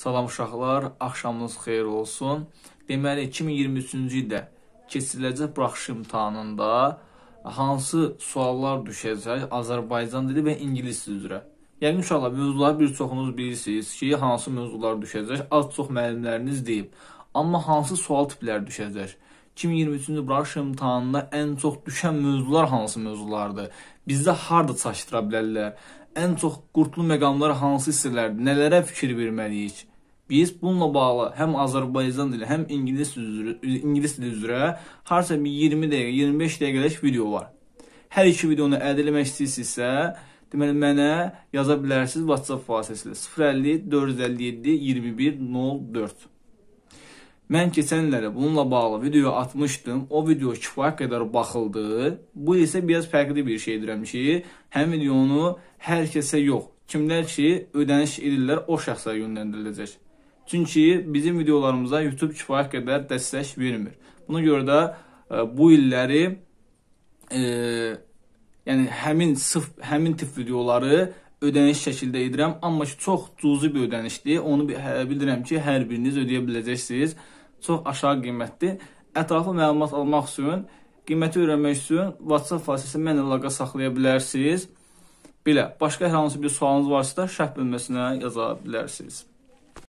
Salam uşaqlar, axşamınız xeyir olsun. Deməli 2023-cü ildə keçiriləcək buraxış imtahanında hansı suallar düşəcək Azərbaycan dili və ingilis dili üzrə? Yəqin uşaqlar mövzuları bir çoxunuz bilirsiniz ki, hansı mövzular düşəcək, az çox müəllimləriniz deyib. Amma hansı sual tipləri düşəcək? 2023-cü buraxış imtahanında ən çox düşən mövzular hansı mövzulardır? Bizdə harda çaşdıra bilərlər? Ən çox qurtlu məqamlar hansı hissələrdir? Nələrə fikir verməliyik? Biz bununla bağlı həm Azərbaycan dili, həm ingilis üzrə, ingilis dili üzrə harca bir 20 dəqiqə, 25 dəqiqəlik video var. Hər iki videonu əldə etmək istəyirsinizsə, deməli mənə yaza bilərsiniz WhatsApp vasitəsilə 050 457 21 04. Mən keçən illərə bununla bağlı video atmışdım. O video kifayət qədər baxıldı. Bu isə biraz fərqli bir şey edirəm ki, həm videonu hər kəsə yox, kimlər ki ödəniş edirlər o şəxslərə yönləndiriləcək. Çünki bizim videolarımıza YouTube kifayət qədər dəstək vermir. Buna görə də ə, e, bu illəri e, yəni həmin sıf, həmin tip videoları ödəniş şəkildə edirəm, amma ki çox cüzi bir ödənişdir. Onu hə, bildirəm ki, hər biriniz ödəyə biləcəksiniz. Çox aşağı qiymətdir. Ətraflı məlumat almaq üçün, qiyməti öyrənmək üçün WhatsApp vasitəsilə mənlə əlaqə saxlaya bilərsiniz. Belə, başqa hər hansı bir sualınız varsa da şərh bölməsinə yaza bilərsiniz.